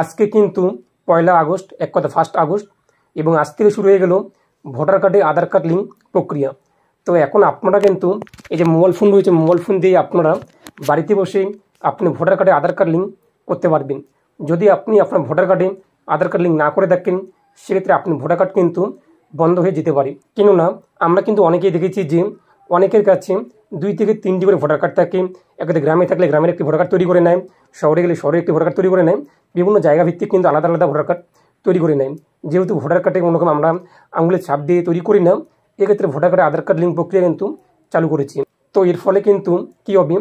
আজকে কিন্তু পয়লা আগস্ট এক কথা ফার্স্ট আগস্ট এবং আজ থেকে শুরু হয়ে গেল ভোটার কার্ডে আধার কার্ড লিঙ্ক প্রক্রিয়া তো এখন আপনারা কিন্তু এই যে মোবাইল ফোন রয়েছে মোবাইল ফোন দিয়ে আপনারা বাড়িতে বসে আপনি ভোটার কার্ডে আধার কার্ড লিঙ্ক করতে পারবেন যদি আপনি আপনার ভোটার কার্ডে আধার কার্ড লিঙ্ক না করে থাকেন সেক্ষেত্রে আপনি ভোটার কার্ড কিন্তু বন্ধ হয়ে যেতে পারে কেননা আমরা কিন্তু অনেকেই দেখেছি যে অনেকের কাছে দুই থেকে তিনটি করে ভোটার কার্ড থাকে একটা গ্রামে থাকলে গ্রামের একটি ভোটার কার্ড তৈরি করে নেয় শহরে গেলে শহরে একটি ভোটার কার্ড তৈরি করে নেয় বিভিন্ন জায়গা ভিত্তিক কিন্তু আলাদা আলাদা ভোটার কার্ড তৈরি করে নেয় যেহেতু ভোটার কার্ডে কোনোরকম আমরা আঙুলের ছাপ দিয়ে তৈরি করি না এক্ষেত্রে ভোটার কার্ডে আধার কার্ড লিঙ্ক প্রক্রিয়া কিন্তু চালু করেছি তো এর ফলে কিন্তু কী হবে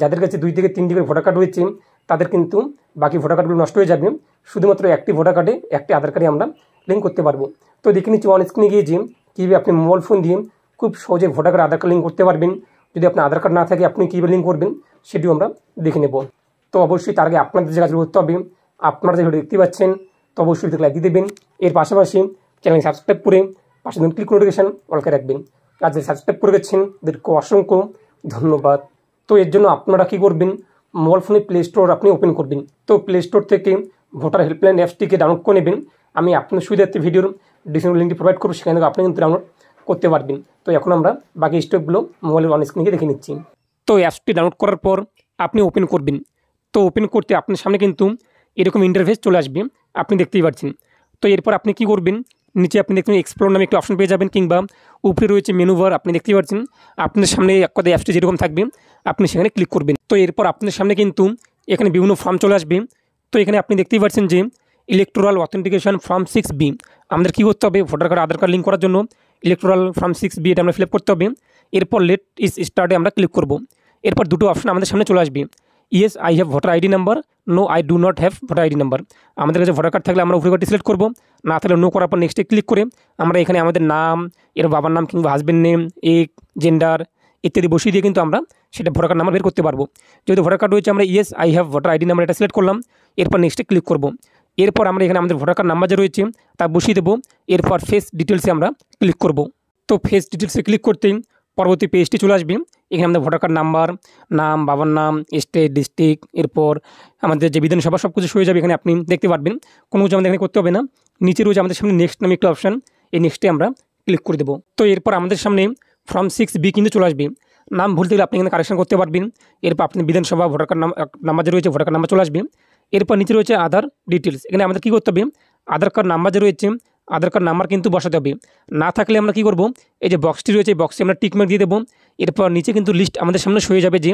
যাদের কাছে দুই থেকে তিনটি করে ভোটার কার্ড রয়েছে তাদের কিন্তু বাকি ভোটার কার্ডগুলো নষ্ট হয়ে যাবে শুধুমাত্র একটি ভোটার কার্ডে একটি আধার কার্ডে আমরা লিঙ্ক করতে পারবো তো দেখে নিচ্ছি অনেক স্ক্রিনে গিয়ে যে কীভাবে আপনি মোবাইল ফোন দিয়ে খুব সহজে voter card Aadhaar card link করতে পারবেন যদি আপনার আধার কার্ড না থাকে আপনি কীভাবে লিঙ্ক করবেন সেটিও আমরা দেখে নেব তো অবশ্যই তার আগে আপনাদের যে কাজগুলো করতে হবে আপনারা যে ভিডিও দেখতে পাচ্ছেন তো অবশ্যই ভিডিওতে লাইক দিয়ে দেবেন এর পাশাপাশি চ্যানেল সাবস্ক্রাইব করে পাশে দিন ক্লিক নোটিফিকেশান অলকে রাখবেন আর যে সাবস্ক্রাইব করে গেছেন তাদেরকে অসংখ্য ধন্যবাদ তো এর জন্য আপনারা কী করবেন মোবাইল ফোনে প্লে স্টোর আপনি ওপেন করবেন তো প্লে স্টোর থেকে ভোটার হেল্পলাইন অ্যাপসটিকে ডাউনলোড করে নেবেন আমি আপনার সুবিধার্থে ভিডিওর ডিসক্রিপশন লিঙ্কটি প্রোভাইড করবো সেখানে আপনি কিন্তু ডাউনলোড করতে পারবেন তো এখন আমরা বাকি স্টেপগুলো মোবাইলের অন স্ক্রিনকে দেখে নিচ্ছি তো অ্যাপসটি ডাউনলোড করার পর আপনি ওপেন করবেন তো ওপেন করতে আপনার সামনে কিন্তু এরকম ইন্টারফেস চলে আসবে আপনি দেখতেই পাচ্ছেন তো এরপর আপনি কি করবেন নিচে আপনি দেখবেন এক্সপ্লোর নামে একটি অপশন পেয়ে যাবেন কিংবা উপরে রয়েছে মেনুভার আপনি দেখতেই পাচ্ছেন আপনার সামনে এক কথা অ্যাপসটি যেরকম থাকবে আপনি সেখানে ক্লিক করবেন তো এরপর আপনার সামনে কিন্তু এখানে বিভিন্ন ফর্ম চলে আসবে তো এখানে আপনি দেখতেই পাচ্ছেন যে electoral authentication form six B আমাদের কী করতে হবে voter card Aadhaar card link করার জন্য ইলেকট্রাল ফর্ম সিক্স বি এটা আমরা ফিল করতে হবে এরপর লেট ইস স্টার্টে আমরা ক্লিক করব এরপর দুটো অপশন আমাদের সামনে চলে আসবে yes I have voter ID number no I do not have voter ID number আমাদের কাছে ভোটার কার্ড থাকলে আমরা উপরে কার্ডটি সিলেক্ট করবো না থাকলে নো করার পর নেক্সটে ক্লিক করে আমরা এখানে আমাদের নাম এর বাবার নাম কিংবা হাজব্যান্ড নেম এক জেন্ডার ইত্যাদি বসিয়ে দিয়ে কিন্তু আমরা সেটা ভোটার কার্ড নাম্বার বের করতে পারবো যেহেতু ভোটার কার্ড রয়েছে আমরা yes I have voter ID number এটা সিলেক্ট করলাম এরপর নেক্সটে ক্লিক করবো এরপর আমরা এখানে আমাদের ভোটার কার্ড নাম্বার যে রয়েছে তা বসিয়ে দেবো এরপর ফেস ডিটেলসে আমরা ক্লিক করব তো ফেস ডিটেলসে ক্লিক করতেই পরবর্তী পেজটি চলে আসবে এখানে আমাদের ভোটার কার্ড নাম্বার নাম বাবার নাম স্টেট ডিস্ট্রিক্ট এরপর আমাদের যে বিধানসভা সব কিছু হয়ে যাবে এখানে আপনি দেখতে পারবেন কোনো কিছু আমাদের এখানে করতে হবে না নিচে রয়েছে আমাদের সামনে নেক্সট নামে একটি অপশান এই নেক্সটে আমরা ক্লিক করে দেবো তো এরপর আমাদের সামনে ফর্ম সিক্স বি কিন্তু চলে আসবে নাম ভুলতে গেলে আপনি এখানে কারেকশন করতে পারবেন এরপর আপনি বিধানসভা ভোটার কার্ড নাম্বার যে রয়েছে ভোটার কার্ড নাম্বার চলে আসবে এরপর নিচে রয়েছে আধার ডিটেলস এখানে আমাদের কী করতে হবে আধার কার্ড নাম্বার যে রয়েছে আধার কার্ড নাম্বার কিন্তু বসাতে হবে না থাকলে আমরা কি করব এই যে বক্সটি রয়েছে এই বক্সে আমরা টিকমার্ক দিয়ে দেবো এরপর নিচে কিন্তু লিস্ট আমাদের সামনে শুয়ে যাবে যে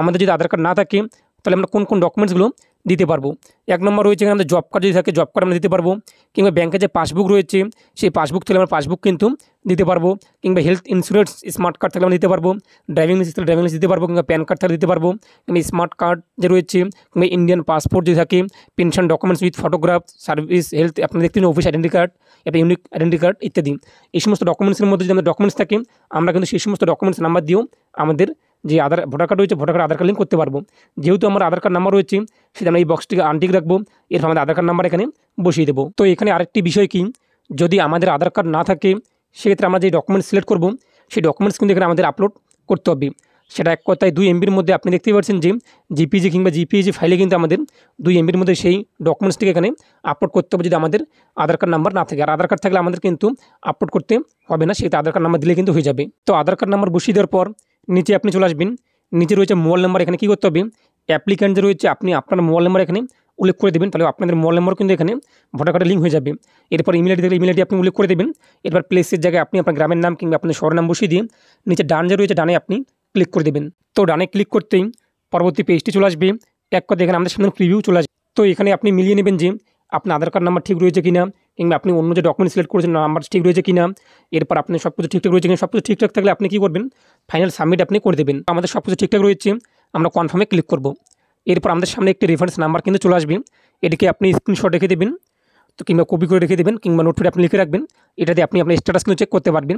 আমাদের যদি আধার কার্ড না থাকে তাহলে আমরা কোন কোন ডকুমেন্টসগুলো দিতে পারবো এক নম্বর রয়েছে এখানে জব কার্ড যদি থাকে জব কার্ড আমরা দিতে পারবো কিংবা ব্যাংকের যে পাসবুক রয়েছে সেই পাসবুক থেকে আমরা পাসবুক কিন্তু দিতে পারবো কিংবা হেলথ ইন্স্যুরেন্স স্মার্ট কার্ড থাকলে আমরা দিতে পারবো ড্রাইভিং লাইসেন্স থাকলে ড্রাইভিং লাইসেন্স দিতে পারবো কিংবা প্যান কার্ড থাকলে দিতে পারবো কিংবা স্মার্ট কার্ড যে রয়েছে কিংবা ইন্ডিয়ান পাসপোর্ট যদি থাকে pension documents with photograph service health আপনার দেখতে অফিস আইডেন্টি কার্ড একটা ইউনিক আইডেন্টি কার্ড ইত্যাদি এই সমস্ত ডকুমেন্টসের মধ্যে যদি আমাদের ডকুমেন্টস থাকে আমরা কিন্তু সেই সমস্ত ডকুমেন্টস নাম্বার দিয়েও আমাদের যে আধার ভোটার কার্ড রয়েছে voter card Aadhaar card link করতে পারবো যেহেতু আমার আধার কার্ড নাম্বার রয়েছে সেটা আমরা এই বক্সটিকে আনটিক রাখবো এরপর আমাদের আধার কার্ড নাম্বার এখানে বসিয়ে দেবো তো এখানে আরেকটি বিষয় কি যদি আমাদের আধার কার্ড না থাকে সেক্ষেত্রে আমরা যে ডকুমেন্টস সিলেক্ট করব সেই ডকুমেন্টস কিন্তু এখানে আমাদের আপলোড করতে হবে সেটা এক কথায় দুই এমবির মধ্যে আপনি দেখতেই পাচ্ছেন যে জিপিজি কিংবা জিপিএজি ফাইলে কিন্তু আমাদের দুই এমবির মধ্যে সেই ডকুমেন্টসটিকে এখানে আপলোড করতে হবে যদি আমাদের আধার কার্ড নাম্বার না থাকে আর আধার কার্ড থাকলে আমাদের কিন্তু আপলোড করতে হবে না সেটা আধার কার্ড নাম্বার দিলে কিন্তু হয়ে যাবে তো আধার কার্ড নাম্বার বসিয়ে দেওয়ার পর নিচে আপনি চলে আসবেন নিচে রয়েছে মোবাইল নাম্বার এখানে কী করতে হবে অ্যাপ্লিকেন্ট যে রয়েছে আপনি আপনার মোবাইল নাম্বার এখানে উল্লেখ করে দেবেন তাহলে আপনাদের মোবাইল নাম্বার কিন্তু এখানে ভোটার কার্ডে লিঙ্ক হয়ে যাবে এরপর ইমেল আইডি ইমেল আইডি আপনি উল্লেখ করে দেবেন এরপর প্লেসের জায়গায় আপনি আপনার গ্রামের নাম কিংবা আপনার শহরের নাম বসিয়ে দিয়ে নিচে ডান যে রয়েছে ডানে আপনি ক্লিক করে দেবেন তো ডানে ক্লিক করতেই পরবর্তী পেজটি চলে আসবে এক কথা এখানে আমাদের সামনে প্রিভিউ চলে আসবে তো এখানে আপনি মিলিয়ে নেবেন যে আপনার আধার কার্ড নাম্বার ঠিক রয়েছে কিনা কিংবা আপনি অন্য যে ডকুমেন্ট সিলেক্ট করেছেন নাম্বার ঠিক রয়েছে কিনা এরপর আপনি সব কিছু ঠিকঠাক রয়েছে কিনা সব কিছু ঠিকঠাক থাকলে আপনি কী করবেন ফাইনাল সাবমিট আপনি করে দেবেন আমাদের সব কিছু ঠিকঠাক রয়েছে আমরা কনফার্মে ক্লিক করব এরপর আমাদের সামনে একটি রেফারেন্স নাম্বার কিন্তু চলে আসবে এটিকে আপনি স্ক্রিনশট রেখে দেবেন তো কিংবা কপি করে রেখে দেবেন কিংবা নোটফিট আপনি লিখে রাখবেন এটা দিয়ে আপনি আপনার স্ট্যাটাস কিন্তু চেক করতে পারবেন